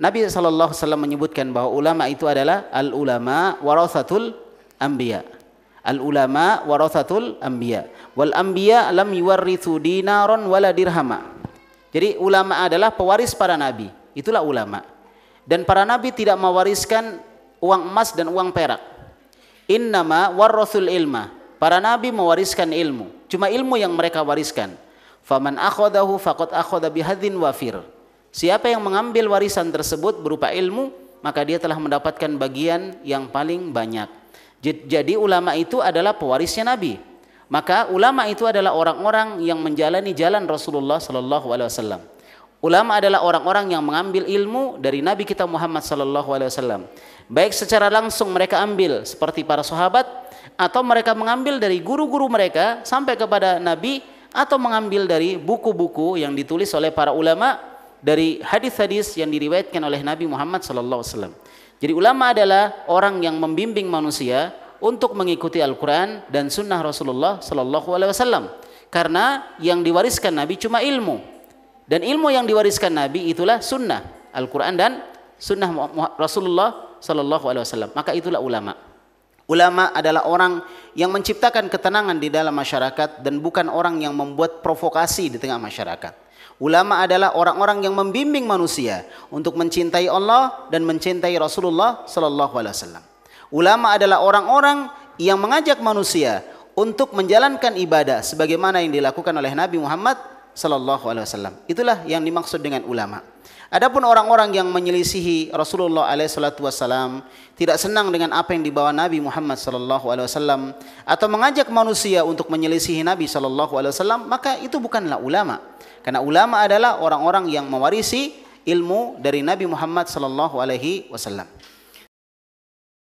Nabi SAW menyebutkan bahwa ulama itu adalah al-ulama warasatul anbiya. Al-ulama warasatul anbiya. Wal anbiya lam yuwarrithu dinaron wala dirhama. Jadi ulama adalah pewaris para nabi. Itulah ulama. Dan para nabi tidak mewariskan uang emas dan uang perak. Innama warasul ilma. Para nabi mewariskan ilmu. Cuma ilmu yang mereka wariskan. Faman akhodahu faqad akhadha bihadzin wafir. Siapa yang mengambil warisan tersebut berupa ilmu, maka dia telah mendapatkan bagian yang paling banyak. Jadi ulama itu adalah pewarisnya Nabi. Maka ulama itu adalah orang-orang yang menjalani jalan Rasulullah Sallallahu Alaihi Wasallam. Ulama adalah orang-orang yang mengambil ilmu dari Nabi kita Muhammad Sallallahu Alaihi Wasallam. Baik secara langsung mereka ambil seperti para sahabat, atau mereka mengambil dari guru-guru mereka sampai kepada Nabi, atau mengambil dari buku-buku yang ditulis oleh para ulama dari hadis-hadis yang diriwayatkan oleh Nabi Muhammad SAW. Jadi ulama adalah orang yang membimbing manusia untuk mengikuti Al-Quran dan Sunnah Rasulullah SAW. Karena yang diwariskan Nabi cuma ilmu. Dan ilmu yang diwariskan Nabi itulah Sunnah. Al-Quran dan Sunnah Rasulullah SAW. Maka itulah ulama. Ulama adalah orang yang menciptakan ketenangan di dalam masyarakat dan bukan orang yang membuat provokasi di tengah masyarakat. Ulama adalah orang-orang yang membimbing manusia untuk mencintai Allah dan mencintai Rasulullah sallallahu alaihi wasallam. Ulama adalah orang-orang yang mengajak manusia untuk menjalankan ibadah sebagaimana yang dilakukan oleh Nabi Muhammad Shallallahu Alaihi Wasallam. Itulah yang dimaksud dengan ulama. Adapun orang-orang yang menyelisihi Rasulullah alaihi Wasallam tidak senang dengan apa yang dibawa Nabi Muhammad Shallallahu Alaihi Wasallam atau mengajak manusia untuk menyelisihi Nabi Shallallahu Alaihi Wasallam maka itu bukanlah ulama. Karena ulama adalah orang-orang yang mewarisi ilmu dari Nabi Muhammad Shallallahu Alaihi Wasallam.